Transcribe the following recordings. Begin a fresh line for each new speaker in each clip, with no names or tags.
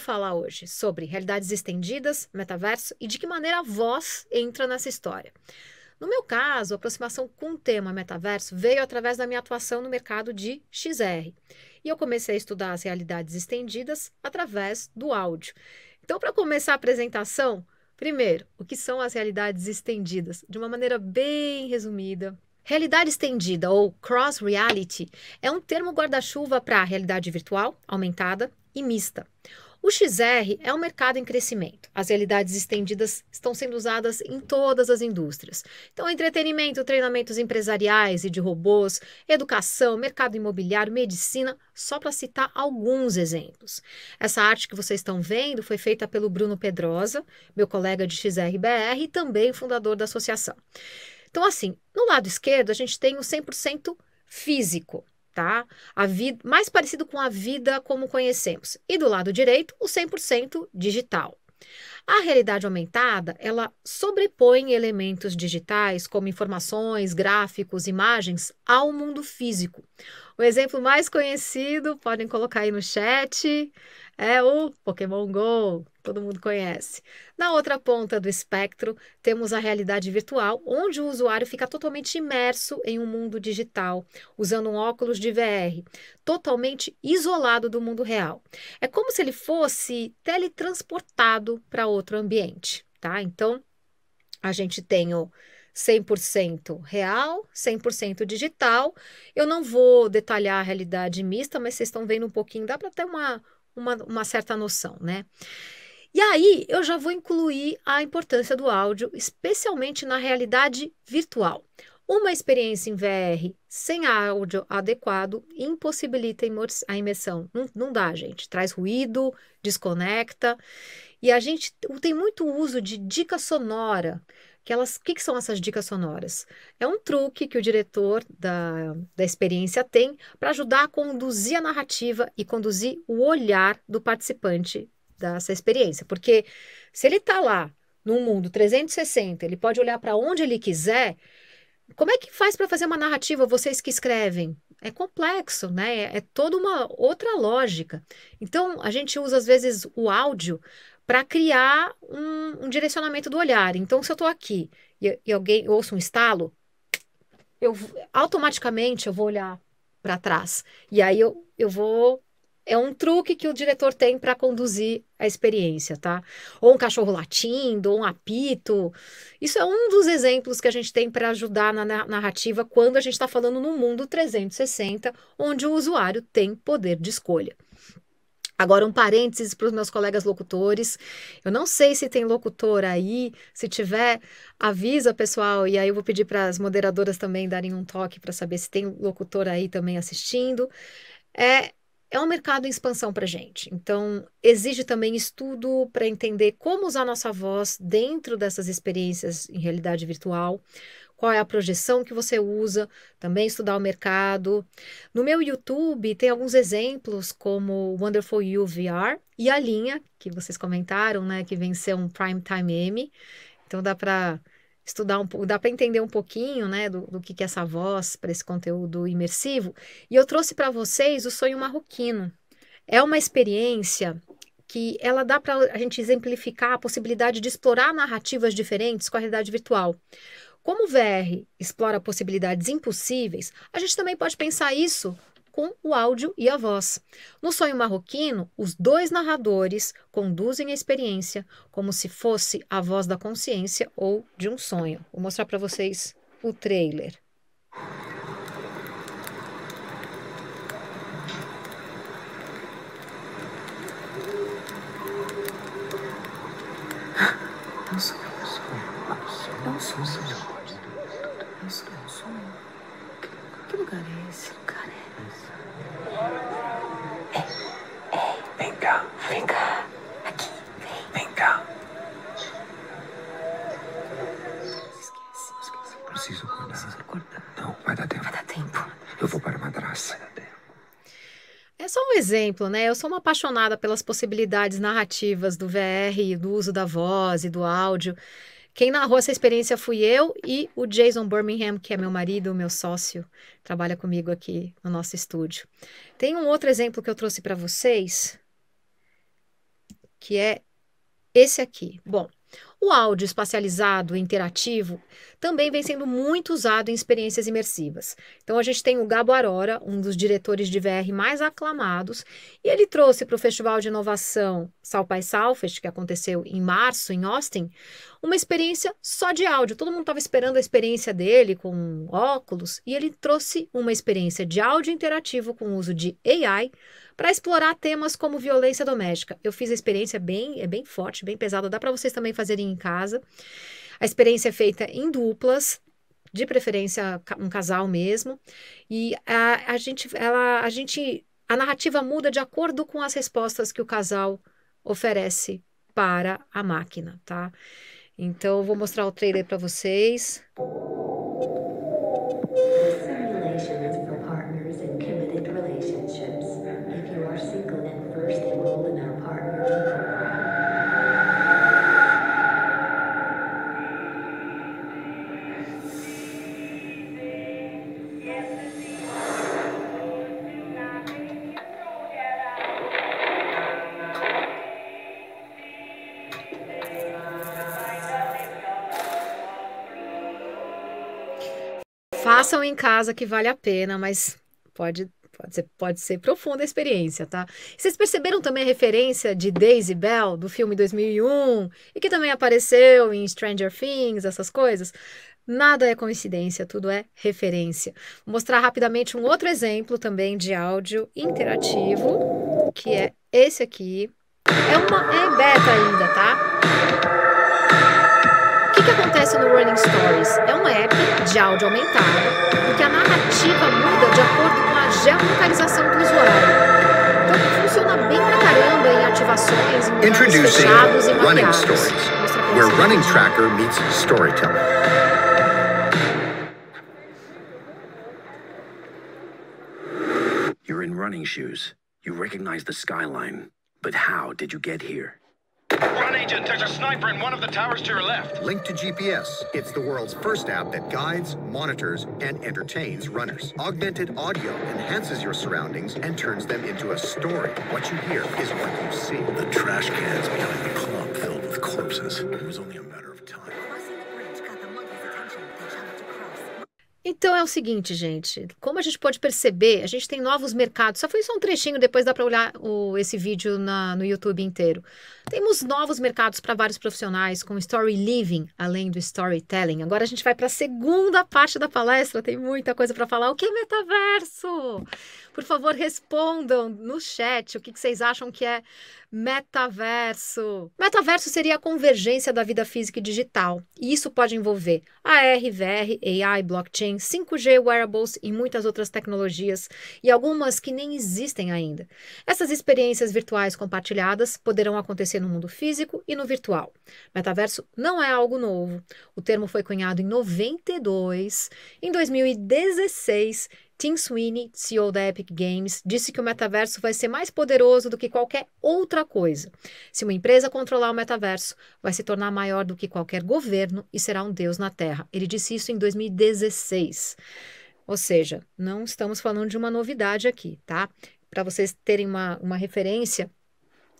vou falar hoje sobre realidades estendidas, metaverso e de que maneira a voz entra nessa história. No meu caso, a aproximação com o tema metaverso veio através da minha atuação no mercado de XR. E eu comecei a estudar as realidades estendidas através do áudio. Então, para começar a apresentação, primeiro, o que são as realidades estendidas? De uma maneira bem resumida, Realidade estendida ou cross reality é um termo guarda-chuva para realidade virtual, aumentada e mista. O XR é um mercado em crescimento. As realidades estendidas estão sendo usadas em todas as indústrias. Então, entretenimento, treinamentos empresariais e de robôs, educação, mercado imobiliário, medicina, só para citar alguns exemplos. Essa arte que vocês estão vendo foi feita pelo Bruno Pedrosa, meu colega de XRBR e também fundador da associação. Então, assim, no lado esquerdo a gente tem o 100% físico tá? A vida mais parecido com a vida como conhecemos. E do lado direito, o 100% digital. A realidade aumentada, ela sobrepõe elementos digitais como informações, gráficos, imagens ao mundo físico, o exemplo mais conhecido, podem colocar aí no chat, é o Pokémon Go. Todo mundo conhece. Na outra ponta do espectro, temos a realidade virtual, onde o usuário fica totalmente imerso em um mundo digital, usando um óculos de VR, totalmente isolado do mundo real. É como se ele fosse teletransportado para outro ambiente, tá? Então, a gente tem o 100% real, 100% digital. Eu não vou detalhar a realidade mista, mas vocês estão vendo um pouquinho, dá para ter uma, uma, uma certa noção, né? E aí eu já vou incluir a importância do áudio, especialmente na realidade virtual. Uma experiência em VR sem áudio adequado impossibilita a imersão. Não, não, dá, gente. Traz ruído, desconecta. E a gente tem muito uso de dica sonora que elas, o que, que, são essas dicas sonoras? É um truque que o diretor da, da experiência tem para ajudar a conduzir a narrativa e conduzir o olhar do participante dessa experiência. Porque se ele está lá no mundo 360, ele pode olhar para onde ele quiser. Como é que faz para fazer uma narrativa, vocês que escrevem? É complexo, né? É, é toda uma outra lógica. Então, a gente usa, às vezes, o áudio para criar um, um, direcionamento do olhar. Então, se eu estou aqui e, e alguém ouça um estalo, eu automaticamente eu vou olhar para trás. E aí eu, eu vou. É um truque que o diretor tem para conduzir a experiência, tá? Ou um cachorro latindo, ou um apito. Isso é um dos exemplos que a gente tem para ajudar na narrativa quando a gente está falando no mundo 360, onde o usuário tem poder de escolha. Agora, um parênteses para os meus colegas locutores. Eu não sei se tem locutor aí. Se tiver, avisa, pessoal. E aí eu vou pedir para as moderadoras também darem um toque para saber se tem locutor aí também assistindo. É, é um mercado em expansão para gente. Então, exige também estudo para entender como usar nossa voz dentro dessas experiências em realidade virtual qual é a projeção que você usa, também estudar o mercado. No meu YouTube tem alguns exemplos como Wonderful You VR e a linha que vocês comentaram, né, que venceu um Prime Time Emmy. Então dá para estudar um pouco, dá para entender um pouquinho, né, do, do que, que é essa voz para esse conteúdo imersivo. E eu trouxe para vocês o Sonho Marroquino. É uma experiência que ela dá para a gente exemplificar a possibilidade de explorar narrativas diferentes com a realidade virtual. Como o VR explora possibilidades impossíveis, a gente também pode pensar isso com o áudio e a voz. No sonho marroquino, os dois narradores conduzem a experiência como se fosse a voz da consciência ou de um sonho. Vou mostrar para vocês o trailer. É um sonho. É um sonho. É um sonho. lugar esse? lugar é vem cá, vem cá. Aqui, vem. Vem cá. Esquece, esquece. Preciso acordar. Preciso acordar. Não, vai dar tempo. Vai dar tempo. Eu vou para a madraça. É só um exemplo, né? Eu sou uma apaixonada pelas possibilidades narrativas do VR, do uso da voz e do áudio. Quem narrou essa experiência fui eu e o Jason Birmingham, que é meu marido, meu sócio, trabalha comigo aqui no nosso estúdio. Tem um outro exemplo que eu trouxe para vocês, que é esse aqui. Bom, o áudio espacializado interativo também vem sendo muito usado em experiências imersivas. Então a gente tem o Gabo Arora, um dos diretores de VR mais aclamados, e ele trouxe para o Festival de Inovação South by Southwest, que aconteceu em março em Austin, uma experiência só de áudio. Todo mundo estava esperando a experiência dele com óculos, e ele trouxe uma experiência de áudio interativo com o uso de AI para explorar temas como violência doméstica. Eu fiz a experiência bem, é bem forte, bem pesada, dá para vocês também fazerem em casa. A experiência é feita em duplas, de preferência um casal mesmo. E a, a gente ela a gente a narrativa muda de acordo com as respostas que o casal oferece para a máquina, tá? Então eu vou mostrar o trailer para vocês. Façam em casa que vale a pena, mas pode Pode ser, pode ser profunda a experiência, tá? Vocês perceberam também a referência de Daisy Bell, do filme 2001, e que também apareceu em Stranger Things, essas coisas? Nada é coincidência, tudo é referência. Vou mostrar rapidamente um outro exemplo também de áudio interativo, que é esse aqui. É uma é beta ainda, tá? acontece no Running Stories? É um app de áudio aumentado porque a narrativa muda de acordo com a geolocalização do usuário. Então funciona bem pra caramba em ativações, em Introducing fechados e Running Stories, where Running Tracker meets Storyteller. You're in running shoes. You recognize the skyline. But how did you get here? Run agent, there's a sniper in one of the towers to your left. Linked to GPS, it's the world's first app that guides, monitors, and entertains runners. Augmented audio enhances your surroundings and turns them into a story. What you hear is what you see. The trash cans behind the club filled with corpses. It was only a matter Então é o seguinte, gente, como a gente pode perceber, a gente tem novos mercados. Só foi só um trechinho, depois dá para olhar o, esse vídeo na, no YouTube inteiro. Temos novos mercados para vários profissionais, com story living, além do storytelling. Agora a gente vai para a segunda parte da palestra, tem muita coisa para falar. O que é metaverso? Por favor, respondam no chat o que, que vocês acham que é Metaverso. Metaverso seria a convergência da vida física e digital, e isso pode envolver AR, VR, AI, blockchain, 5G, wearables e muitas outras tecnologias, e algumas que nem existem ainda. Essas experiências virtuais compartilhadas poderão acontecer no mundo físico e no virtual. Metaverso não é algo novo. O termo foi cunhado em 92. Em 2016, Tim Sweeney, CEO da Epic Games, disse que o metaverso vai ser mais poderoso do que qualquer outra outra coisa. Se uma empresa controlar o metaverso, vai se tornar maior do que qualquer governo e será um deus na Terra. Ele disse isso em 2016. Ou seja, não estamos falando de uma novidade aqui, tá? Para vocês terem uma, uma referência,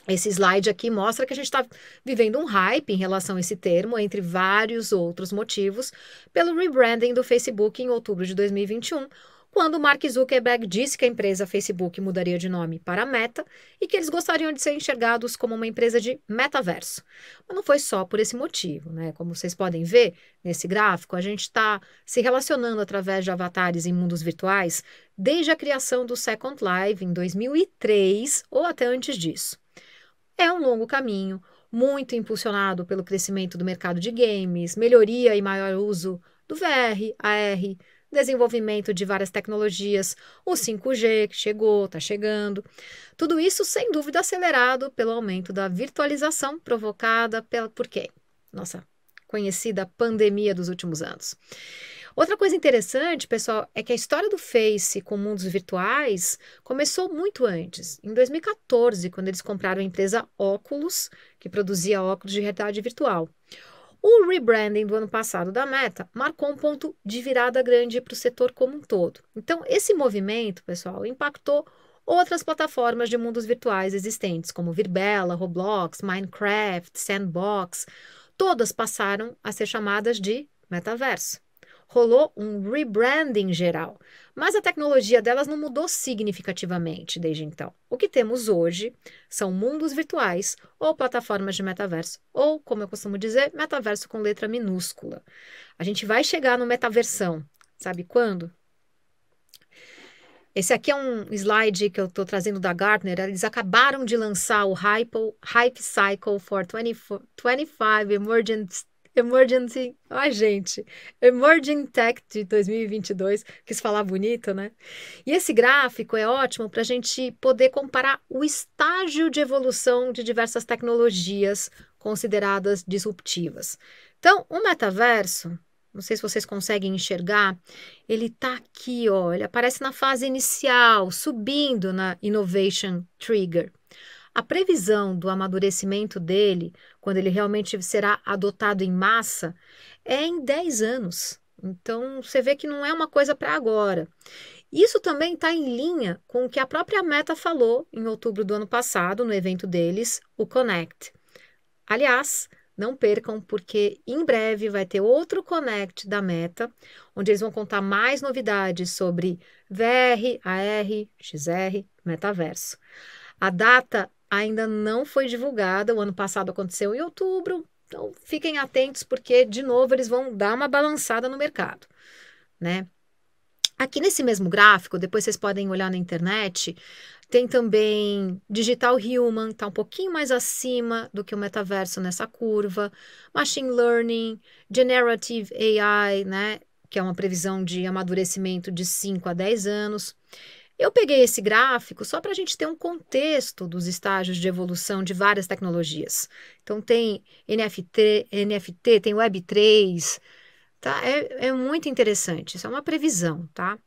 esse slide aqui mostra que a gente está vivendo um hype em relação a esse termo, entre vários outros motivos, pelo rebranding do Facebook em outubro de 2021 quando Mark Zuckerberg disse que a empresa Facebook mudaria de nome para Meta e que eles gostariam de ser enxergados como uma empresa de metaverso. Mas não foi só por esse motivo, né? Como vocês podem ver nesse gráfico, a gente está se relacionando através de avatares em mundos virtuais desde a criação do Second Life em 2003 ou até antes disso. É um longo caminho, muito impulsionado pelo crescimento do mercado de games, melhoria e maior uso do VR, AR, desenvolvimento de várias tecnologias, o 5G que chegou, está chegando. Tudo isso, sem dúvida, acelerado pelo aumento da virtualização provocada pela, por quê? Nossa conhecida pandemia dos últimos anos. Outra coisa interessante, pessoal, é que a história do Face com mundos virtuais começou muito antes, em 2014, quando eles compraram a empresa Oculus, que produzia óculos de realidade virtual. O rebranding do ano passado da Meta marcou um ponto de virada grande para o setor como um todo. Então, esse movimento, pessoal, impactou outras plataformas de mundos virtuais existentes, como Virbela, Roblox, Minecraft, Sandbox. Todas passaram a ser chamadas de metaverso rolou um rebranding geral, mas a tecnologia delas não mudou significativamente desde então. O que temos hoje são mundos virtuais ou plataformas de metaverso, ou, como eu costumo dizer, metaverso com letra minúscula. A gente vai chegar no metaversão, sabe quando? Esse aqui é um slide que eu estou trazendo da Gartner. Eles acabaram de lançar o Hype, Hype Cycle for 20, 25 Emergent Emergency. ai gente, Emerging Tech de 2022, quis falar bonito, né? E esse gráfico é ótimo para a gente poder comparar o estágio de evolução de diversas tecnologias consideradas disruptivas. Então, o metaverso, não sei se vocês conseguem enxergar, ele está aqui, ó, ele aparece na fase inicial, subindo na Innovation Trigger. A previsão do amadurecimento dele, quando ele realmente será adotado em massa, é em 10 anos. Então, você vê que não é uma coisa para agora. Isso também está em linha com o que a própria Meta falou em outubro do ano passado, no evento deles, o Connect. Aliás, não percam, porque em breve vai ter outro Connect da Meta, onde eles vão contar mais novidades sobre VR, AR, XR, metaverso. A data ainda não foi divulgada. O ano passado aconteceu em outubro. Então, fiquem atentos, porque, de novo, eles vão dar uma balançada no mercado, né? Aqui nesse mesmo gráfico, depois vocês podem olhar na internet, tem também Digital Human, está um pouquinho mais acima do que o metaverso nessa curva, Machine Learning, Generative AI, né, que é uma previsão de amadurecimento de 5 a 10 anos, eu peguei esse gráfico só para a gente ter um contexto dos estágios de evolução de várias tecnologias. Então, tem NFT, NFT tem Web3, tá? É, é muito interessante. Isso é uma previsão, tá?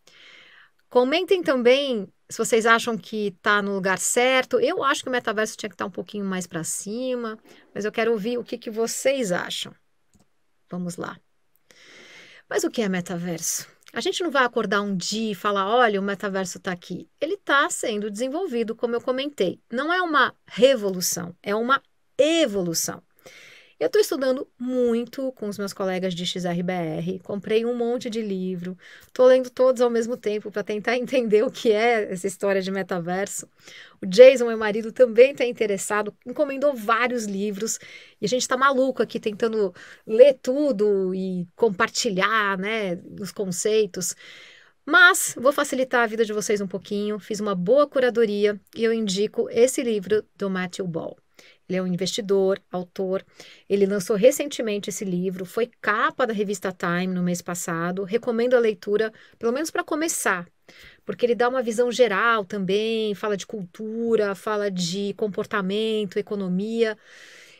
Comentem também se vocês acham que está no lugar certo. Eu acho que o metaverso tinha que estar tá um pouquinho mais para cima, mas eu quero ouvir o que, que vocês acham. Vamos lá. Mas o que é metaverso? A gente não vai acordar um dia e falar, olha, o metaverso está aqui. Ele está sendo desenvolvido, como eu comentei. Não é uma revolução, é uma evolução. Eu estou estudando muito com os meus colegas de XRBR, comprei um monte de livro, estou lendo todos ao mesmo tempo para tentar entender o que é essa história de metaverso. O Jason, meu marido, também está interessado, encomendou vários livros e a gente está maluco aqui tentando ler tudo e compartilhar né, os conceitos. Mas vou facilitar a vida de vocês um pouquinho, fiz uma boa curadoria e eu indico esse livro do Matthew Ball. Ele é um investidor, autor. Ele lançou recentemente esse livro, foi capa da revista Time no mês passado. Recomendo a leitura, pelo menos para começar, porque ele dá uma visão geral também, fala de cultura, fala de comportamento, economia.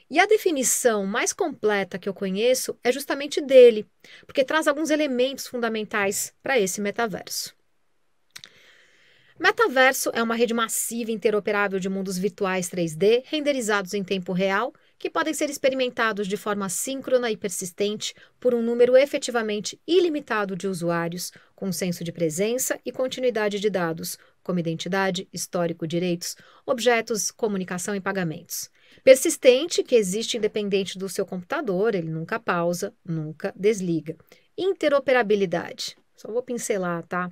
E a definição mais completa que eu conheço é justamente dele, porque traz alguns elementos fundamentais para esse metaverso. Metaverso é uma rede massiva e interoperável de mundos virtuais 3D renderizados em tempo real que podem ser experimentados de forma síncrona e persistente por um número efetivamente ilimitado de usuários, com senso de presença e continuidade de dados, como identidade, histórico, direitos, objetos, comunicação e pagamentos. Persistente, que existe independente do seu computador, ele nunca pausa, nunca desliga. Interoperabilidade só vou pincelar, tá?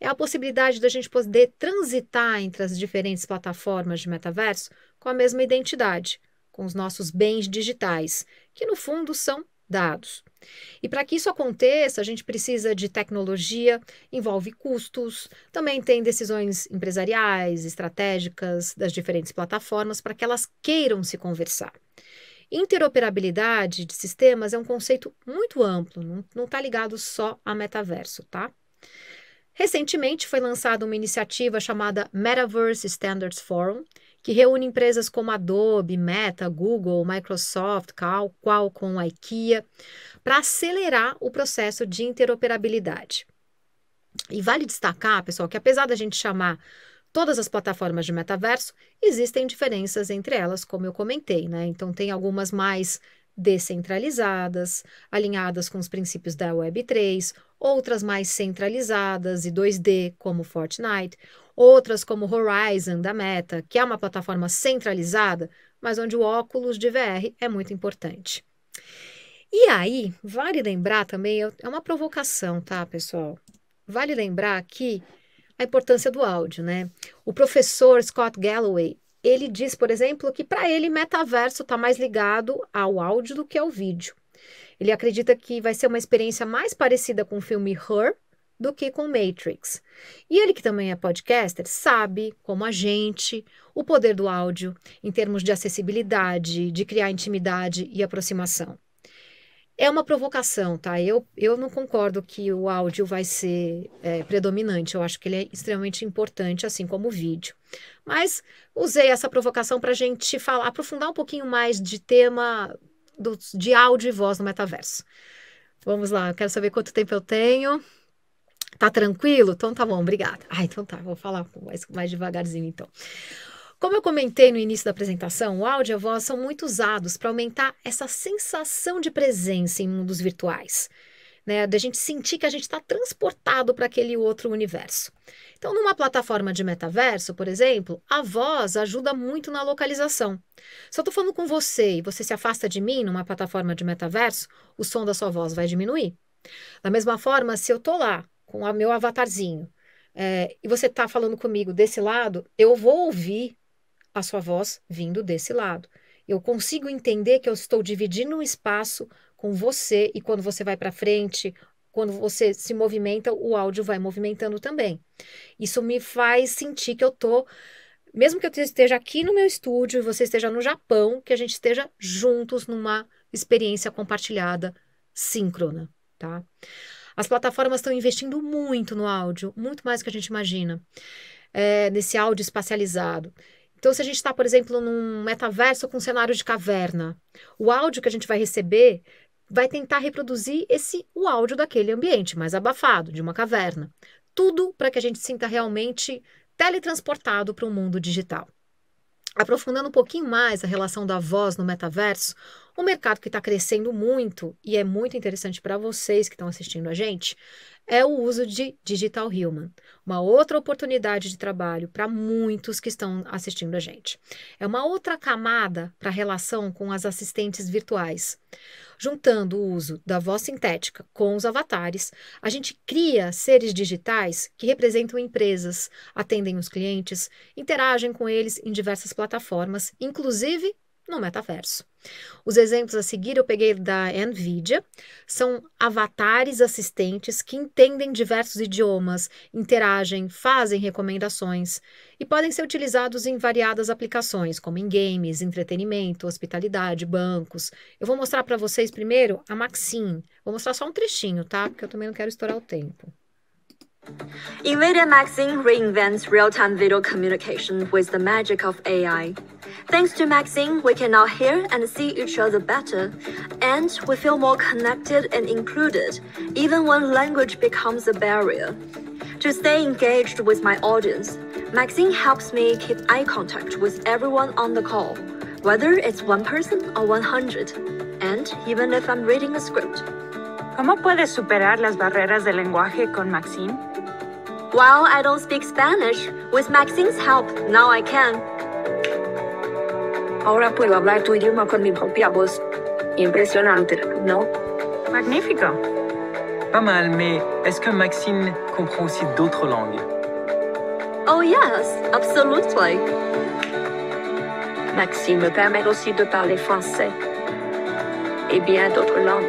É a possibilidade da gente poder transitar entre as diferentes plataformas de metaverso com a mesma identidade, com os nossos bens digitais, que no fundo são dados. E para que isso aconteça, a gente precisa de tecnologia, envolve custos, também tem decisões empresariais, estratégicas das diferentes plataformas para que elas queiram se conversar. Interoperabilidade de sistemas é um conceito muito amplo, não está ligado só a metaverso, tá? Recentemente foi lançada uma iniciativa chamada Metaverse Standards Forum, que reúne empresas como Adobe, Meta, Google, Microsoft, Qualcomm, IKEA, para acelerar o processo de interoperabilidade. E vale destacar, pessoal, que apesar da gente chamar todas as plataformas de metaverso, existem diferenças entre elas, como eu comentei, né? Então, tem algumas mais descentralizadas, alinhadas com os princípios da Web3, outras mais centralizadas e 2D, como Fortnite, outras como Horizon da Meta, que é uma plataforma centralizada, mas onde o óculos de VR é muito importante. E aí, vale lembrar também, é uma provocação, tá, pessoal? Vale lembrar que a importância do áudio, né? O professor Scott Galloway, ele diz, por exemplo, que para ele metaverso está mais ligado ao áudio do que ao vídeo. Ele acredita que vai ser uma experiência mais parecida com o filme Her do que com Matrix. E ele, que também é podcaster, sabe, como a gente, o poder do áudio em termos de acessibilidade, de criar intimidade e aproximação. É uma provocação, tá? Eu, eu não concordo que o áudio vai ser é, predominante. Eu acho que ele é extremamente importante, assim como o vídeo. Mas usei essa provocação para a gente falar, aprofundar um pouquinho mais de tema do, de áudio e voz no metaverso. Vamos lá, eu quero saber quanto tempo eu tenho. Tá tranquilo? Então tá bom, obrigada. Ah, então tá, vou falar mais, mais devagarzinho então. Como eu comentei no início da apresentação, o áudio e a voz são muito usados para aumentar essa sensação de presença em mundos virtuais, né? Da gente sentir que a gente está transportado para aquele outro universo. Então, numa plataforma de metaverso, por exemplo, a voz ajuda muito na localização. Se eu estou falando com você e você se afasta de mim numa plataforma de metaverso, o som da sua voz vai diminuir. Da mesma forma, se eu estou lá com o meu avatarzinho é, e você está falando comigo desse lado, eu vou ouvir a sua voz vindo desse lado. Eu consigo entender que eu estou dividindo um espaço com você e quando você vai para frente, quando você se movimenta, o áudio vai movimentando também. Isso me faz sentir que eu tô mesmo que eu esteja aqui no meu estúdio e você esteja no Japão, que a gente esteja juntos numa experiência compartilhada síncrona, tá? As plataformas estão investindo muito no áudio, muito mais do que a gente imagina, é, nesse áudio espacializado. Então, se a gente está, por exemplo, num metaverso com um cenário de caverna, o áudio que a gente vai receber vai tentar reproduzir esse o áudio daquele ambiente mais abafado, de uma caverna. Tudo para que a gente sinta realmente teletransportado para um mundo digital. Aprofundando um pouquinho mais a relação da voz no metaverso, um mercado que está crescendo muito e é muito interessante para vocês que estão assistindo a gente, é o uso de Digital Human, uma outra oportunidade de trabalho para muitos que estão assistindo a gente. É uma outra camada para a relação com as assistentes virtuais. Juntando o uso da voz sintética com os avatares, a gente cria seres digitais que representam empresas, atendem os clientes, interagem com eles em diversas plataformas, inclusive no metaverso. Os exemplos a seguir eu peguei da NVIDIA, são avatares assistentes que entendem diversos idiomas, interagem, fazem recomendações e podem ser utilizados em variadas aplicações, como em games, entretenimento, hospitalidade, bancos. Eu vou mostrar para vocês primeiro a Maxine. Vou mostrar só um trechinho, tá? Porque eu também não quero estourar o tempo. NVIDIA Maxine reinvents real-time video communication with the magic of AI. Thanks to Maxine, we can now hear and see each other better, and we feel more connected and included, even when language becomes a barrier. To stay engaged with my audience, Maxine helps me keep eye contact with everyone on the call, whether it's one person or 100, and even if I'm reading a script. ¿Cómo puedes superar las barreras del lenguaje con Maxine? While I don't speak Spanish, with Maxine's help, now I can. Ahora puedo hablar tu idioma con mi propia voz. Impresionante, ¿no? Magnífico. Pas mal, mais est-ce que Maxine comprend aussi d'autres langues Oh yes, absolutely. Maxime me permet aussi de parler français et bien d'autres langues.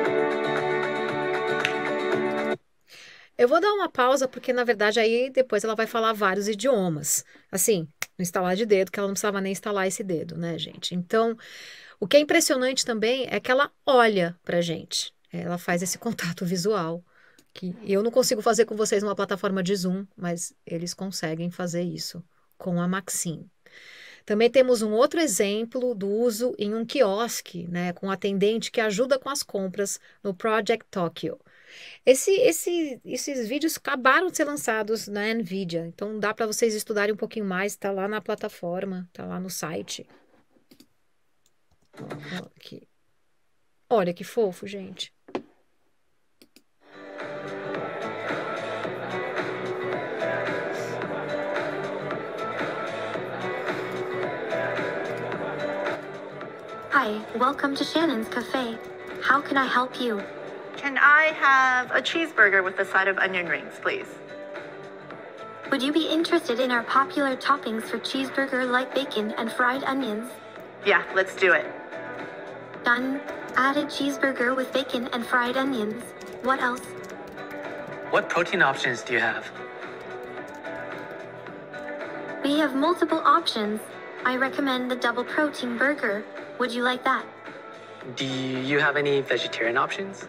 Eu vou dar uma pausa porque na verdade aí depois ela vai falar vários idiomas. Assim, no instalar de dedo, que ela não precisava nem instalar esse dedo, né, gente? Então, o que é impressionante também é que ela olha pra gente, ela faz esse contato visual, que eu não consigo fazer com vocês numa plataforma de Zoom, mas eles conseguem fazer isso com a Maxim. Também temos um outro exemplo do uso em um quiosque, né, com um atendente que ajuda com as compras no Project Tokyo. Esse, esse, esses vídeos acabaram de ser lançados na NVIDIA, então dá para vocês estudarem um pouquinho mais, está lá na plataforma, está lá no site. Aqui. Olha que fofo, gente. Hi, welcome to Shannon's Cafe. How can I help you? Can I have a cheeseburger with a side of onion rings, please? Would you be interested in our popular toppings for cheeseburger like bacon and fried onions? Yeah, let's do it. Done. Added cheeseburger with bacon and fried onions. What else? What protein options do you have? We have multiple options. I recommend the double protein burger. Would you like that? Do you have any vegetarian options?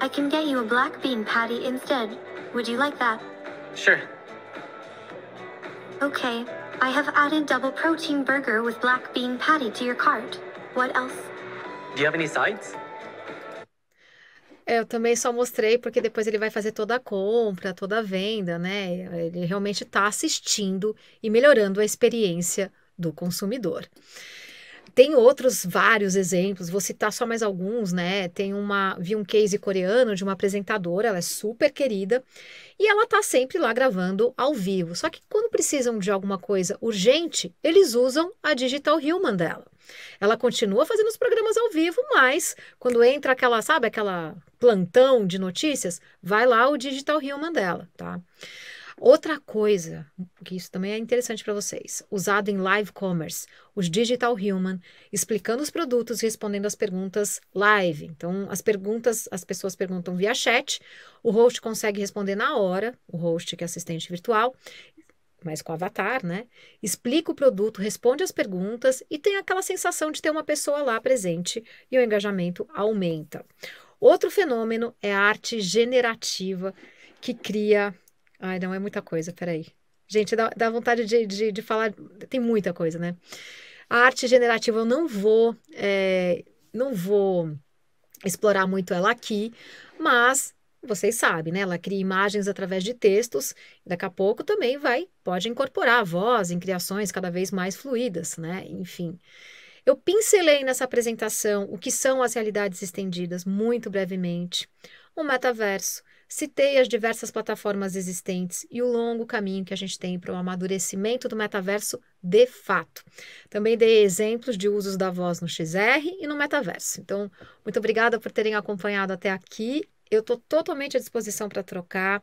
I can get you a black bean patty instead. Would you like that? Sure. Okay, I have added double protein burger with black bean patty to your cart. What else? Do you have any sides? É, eu também só mostrei porque depois ele vai fazer toda a compra, toda a venda, né? Ele realmente está assistindo e melhorando a experiência do consumidor tem outros vários exemplos, vou citar só mais alguns, né? Tem uma, vi um case coreano de uma apresentadora, ela é super querida, e ela tá sempre lá gravando ao vivo. Só que quando precisam de alguma coisa urgente, eles usam a Digital Human dela. Ela continua fazendo os programas ao vivo, mas quando entra aquela, sabe, aquela plantão de notícias, vai lá o Digital Human dela, tá? Outra coisa, que isso também é interessante para vocês, usado em live commerce, os Digital Human, explicando os produtos e respondendo as perguntas live. Então, as perguntas, as pessoas perguntam via chat, o host consegue responder na hora, o host que é assistente virtual, mas com avatar, né? Explica o produto, responde as perguntas e tem aquela sensação de ter uma pessoa lá presente e o engajamento aumenta. Outro fenômeno é a arte generativa que cria Ai, não, é muita coisa, peraí. Gente, dá, dá vontade de, de, de, falar. Tem muita coisa, né? A arte generativa eu não vou. É, não vou explorar muito ela aqui, mas vocês sabem, né? Ela cria imagens através de textos, daqui a pouco também vai, pode incorporar a voz em criações cada vez mais fluídas, né? Enfim. Eu pincelei nessa apresentação o que são as realidades estendidas muito brevemente, o metaverso, Citei as diversas plataformas existentes e o longo caminho que a gente tem para o amadurecimento do metaverso de fato. Também dei exemplos de usos da voz no XR e no metaverso. Então, muito obrigada por terem acompanhado até aqui. Eu estou totalmente à disposição para trocar.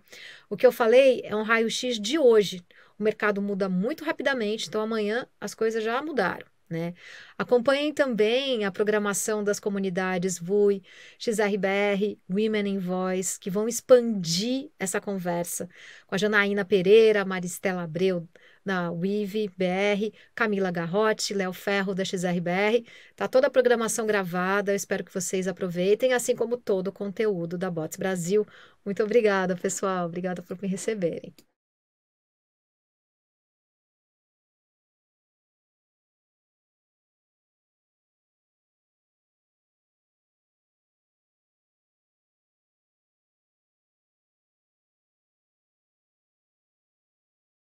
O que eu falei é um raio-x de hoje. O mercado muda muito rapidamente, então amanhã as coisas já mudaram. Né? Acompanhem também a programação das comunidades VUI, XRBR, Women in Voice, que vão expandir essa conversa com a Janaína Pereira, Maristela Abreu da WIV BR, Camila Garrote, Léo Ferro da XRBR. Tá toda a programação gravada, eu espero que vocês aproveitem, assim como todo o conteúdo da Bots Brasil. Muito obrigada, pessoal. Obrigada por me receberem.